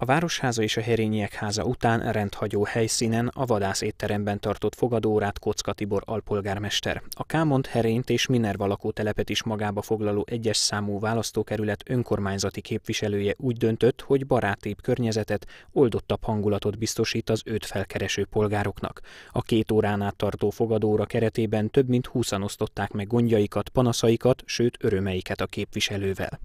A Városháza és a Herényiek háza után rendhagyó helyszínen a vadász étteremben tartott fogadórát Kocka Tibor alpolgármester. A Kámont Herényt és Minerva lakótelepet is magába foglaló egyes számú választókerület önkormányzati képviselője úgy döntött, hogy barátébb környezetet, oldottabb hangulatot biztosít az őt felkereső polgároknak. A két órán át tartó fogadóra keretében több mint húszan osztották meg gondjaikat, panaszaikat, sőt örömeiket a képviselővel.